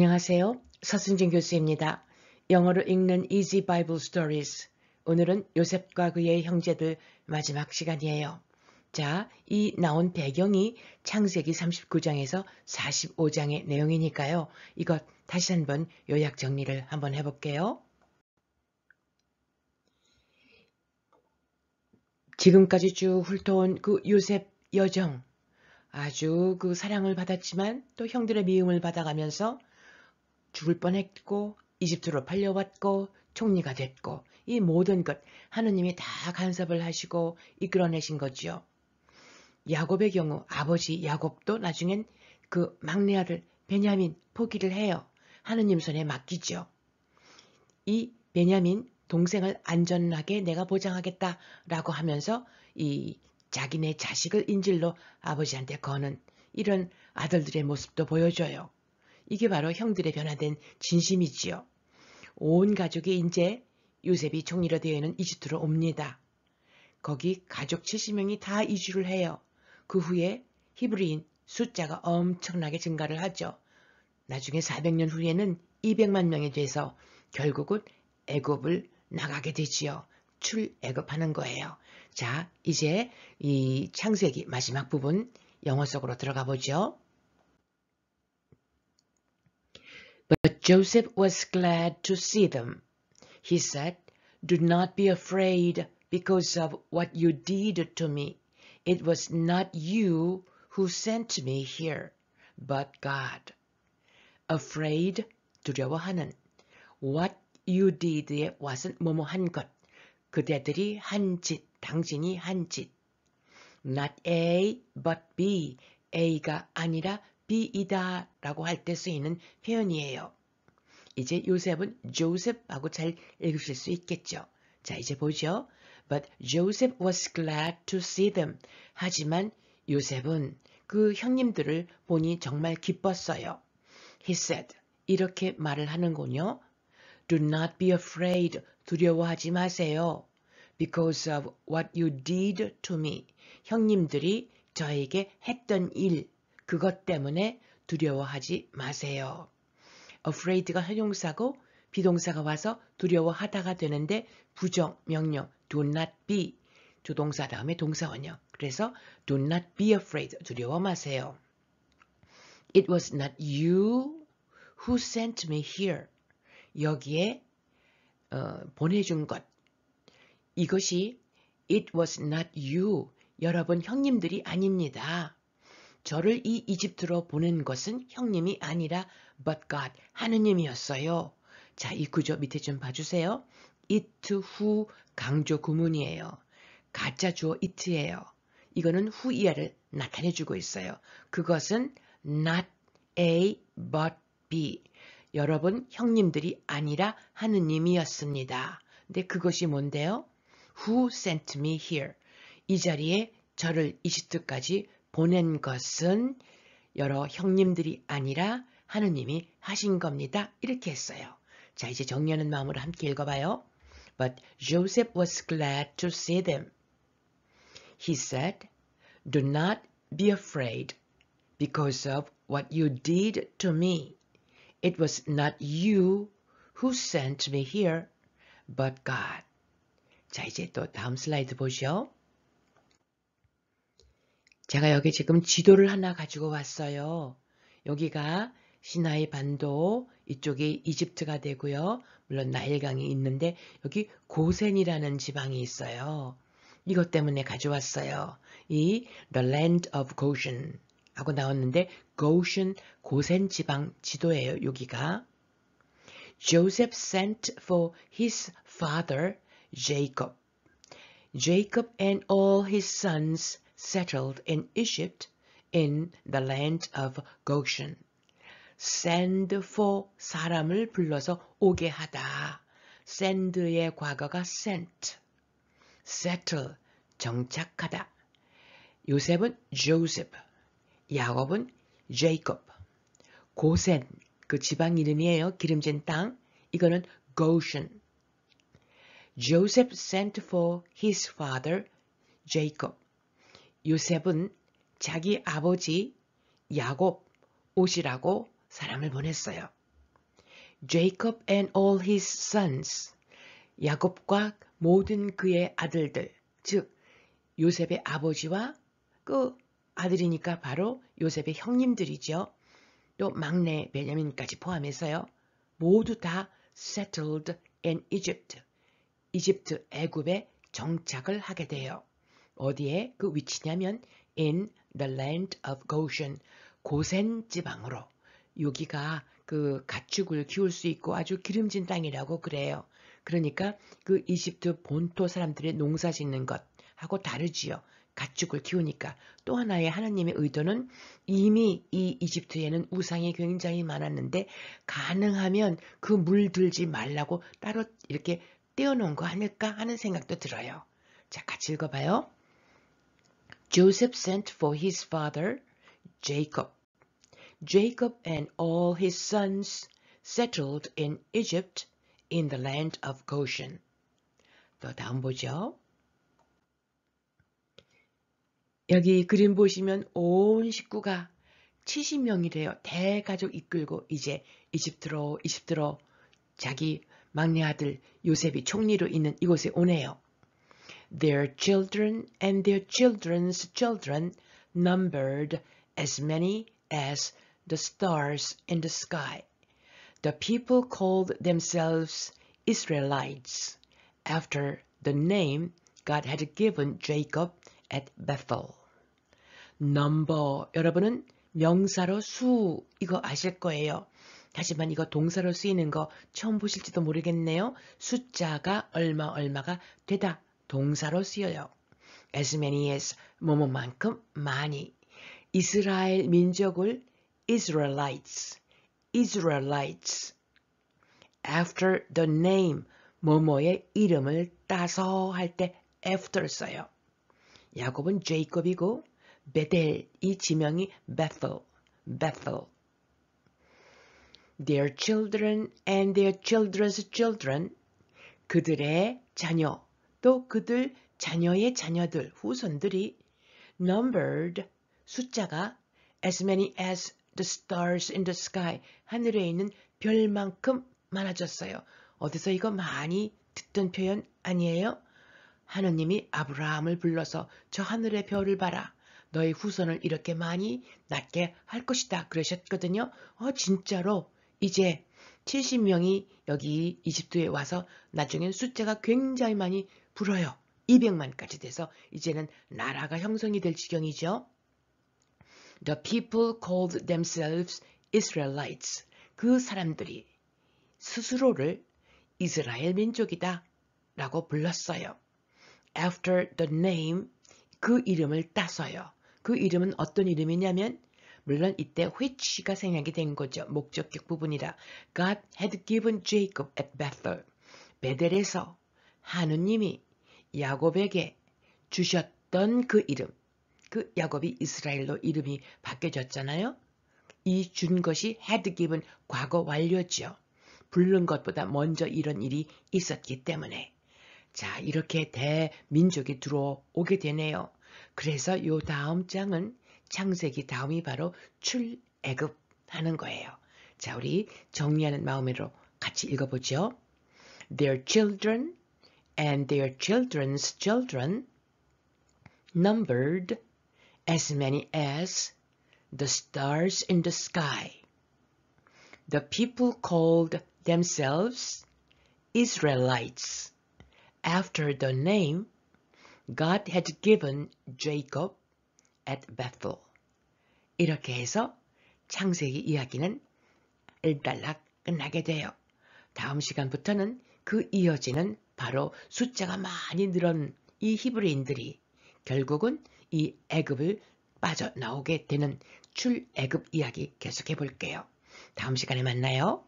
안녕하세요. 서순진 교수입니다. 영어로 읽는 Easy Bible Stories. 오늘은 요셉과 그의 형제들 마지막 시간이에요. 자, 이 나온 배경이 창세기 39장에서 45장의 내용이니까요. 이것 다시 한번 요약 정리를 한번 해볼게요. 지금까지 쭉 훑어온 그 요셉 여정. 아주 그 사랑을 받았지만 또 형들의 미움을 받아가면서 죽을 뻔했고 이집트로 팔려왔고 총리가 됐고 이 모든 것 하느님이 다 간섭을 하시고 이끌어내신 거지요. 야곱의 경우 아버지 야곱도 나중엔 그 막내 아들 베냐민 포기를 해요. 하느님 손에 맡기죠. 이 베냐민 동생을 안전하게 내가 보장하겠다라고 하면서 이 자기네 자식을 인질로 아버지한테 거는 이런 아들들의 모습도 보여줘요. 이게 바로 형들의 변화된 진심이지요. 온 가족이 이제 요셉이 총리로 되어 있는 이집트로 옵니다. 거기 가족 70명이 다 이주를 해요. 그 후에 히브리인 숫자가 엄청나게 증가를 하죠. 나중에 400년 후에는 200만 명이 돼서 결국은 애굽을 나가게 되지요. 출애굽하는 거예요. 자, 이제 이 창세기 마지막 부분 영어 속으로 들어가 보죠. Joseph was glad to see them. He said, Do not be afraid because of what you did to me. It was not you who sent me here, but God. Afraid, 두려워하는. What you did was wasn't 뭐뭐 것. 그대들이 한 짓, 당신이 한 짓. Not A, but B. A가 아니라 B이다 라고 할 때 쓰이는 표현이에요. 이제 요셉은 조셉하고잘 읽으실 수 있겠죠. 자, 이제 보죠. But Joseph was glad to see them. 하지만 요셉은 그 형님들을 보니 정말 기뻤어요. He said, 이렇게 말을 하는군요. Do not be afraid, 두려워하지 마세요. Because of what you did to me. 형님들이 저에게 했던 일, 그것 때문에 두려워하지 마세요. afraid가 형용사고 비동사가 와서 두려워하다가 되는데 부정, 명령, do not be 조동사 다음에 동사원형. 그래서 do not be afraid 두려워 마세요. It was not you who sent me here. 여기에 어, 보내준 것. 이것이 it was not you 여러분 형님들이 아닙니다. 저를 이 이집트로 보낸 것은 형님이 아니라 but God 하느님이었어요. 자, 이 구조 밑에 좀 봐주세요. it 후 강조 구문이에요. 가짜 주어 it예요. 이거는 후 이하를 나타내주고 있어요. 그것은 not A but B. 여러분 형님들이 아니라 하느님이었습니다. 근데 그것이 뭔데요? Who sent me here? 이 자리에 저를 이집트까지 보낸 것은 여러 형님들이 아니라 하느님이 하신 겁니다. 이렇게 했어요. 자, 이제 정리하는 마음으로 함께 읽어봐요. But Joseph was glad to see them. He said, Do not be afraid because of what you did to me. It was not you who sent me here, but God. 자, 이제 또 다음 슬라이드 보시오. 제가 여기 지금 지도를 하나 가지고 왔어요. 여기가 시나이 반도, 이쪽이 이집트가 되고요. 물론 나일강이 있는데 여기 고센이라는 지방이 있어요. 이것 때문에 가져왔어요. 이 The Land of Goshen 하고 나왔는데 Goshen 고센 지방 지도예요. 여기가 Joseph sent for his father Jacob. Jacob and all his sons settled in Egypt in the land of Goshen. send for 사람을 불러서 오게 하다. send의 과거가 sent. settle, 정착하다. 요셉은 Joseph, 야곱은 Jacob. 고센, 그 지방 이름이에요. 기름진 땅. 이거는 Goshen. Joseph sent for his father, Jacob. 요셉은 자기 아버지 야곱 옷이라고 사람을 보냈어요. Jacob and all his sons. 야곱과 모든 그의 아들들, 즉 요셉의 아버지와 그 아들이니까 바로 요셉의 형님들이죠. 또 막내 베냐민까지 포함해서요. 모두 다 settled in Egypt. 이집트 애굽에 정착을 하게 돼요. 어디에 그 위치냐면 in the land of Goshen 고센 지방으로 여기가 그 가축을 키울 수 있고 아주 기름진 땅이라고 그래요. 그러니까 그 이집트 본토 사람들의 농사 짓는 것하고 다르지요. 가축을 키우니까 또 하나의 하나님의 의도는 이미 이 이집트에는 우상이 굉장히 많았는데 가능하면 그 물들지 말라고 따로 이렇게 떼어놓은 거 아닐까 하는 생각도 들어요. 자 같이 읽어봐요. Joseph sent for his father, Jacob. Jacob and all his sons settled in Egypt in the land of Goshen. 더 다음 보죠. 여기 그림 보시면 온 식구가 70명이 되어 대가족 이끌고 이제 이집트로 이집트로 자기 막내 아들 요셉이 총리로 있는 이곳에 오네요. their children and their children's children numbered as many as the stars in the sky. The people called themselves Israelites after the name God had given Jacob at Bethel. number 여러분은 명사로 수 이거 아실 거예요. 하지만 이거 동사로 쓰이는 거 처음 보실지도 모르겠네요. 숫자가 얼마 얼마가 되다 동사로 쓰여요. as many as 뭐뭐만큼 많이 이스라엘 민족을 Israelites, Israelites after the name 뭐뭐의 이름을 따서 할 때 after 써요. 야곱은 제이콥이고 베델 이 지명이 Bethel, Bethel. Their children and their children's children 그들의 자녀 또 그들 자녀의 자녀들 후손들이 numbered 숫자가 as many as the stars in the sky 하늘에 있는 별만큼 많아졌어요. 어디서 이거 많이 듣던 표현 아니에요? 하느님이 아브라함을 불러서 저 하늘의 별을 봐라. 너의 후손을 이렇게 많이 낳게 할 것이다 그러셨거든요. 어 진짜로 이제 70명이 여기 이집트에 와서 나중엔 숫자가 굉장히 많이 불어요. 200만까지 돼서 이제는 나라가 형성이 될 지경이죠. The people called themselves Israelites. 그 사람들이 스스로를 이스라엘 민족이다 라고 불렀어요. After the name, 그 이름을 따서요. 그 이름은 어떤 이름이냐면 물론 이때 which가 생략이 된 거죠. 목적격 부분이라. God had given Jacob at Bethel. 베델에서 하느님이 야곱에게 주셨던 그 이름 그 야곱이 이스라엘로 이름이 바뀌어졌잖아요. 이 준 것이 헤드 d g 과거 완료지요. 부른 것보다 먼저 이런 일이 있었기 때문에 자 이렇게 대민족이 들어오게 되네요. 그래서 요 다음 장은 창세기 다음이 바로 출애굽 하는 거예요. 자 우리 정리하는 마음으로 같이 읽어보죠. Their children and their children's children numbered as many as the stars in the sky. The people called themselves Israelites after the name God had given Jacob at Bethel. 이렇게 해서 창세기 이야기는 1단락 끝나게 돼요. 다음 시간부터는 그 이어지는 바로 숫자가 많이 늘은 이 히브리인들이 결국은 이 애급을 빠져나오게 되는 출애급 이야기 계속해 볼게요. 다음 시간에 만나요.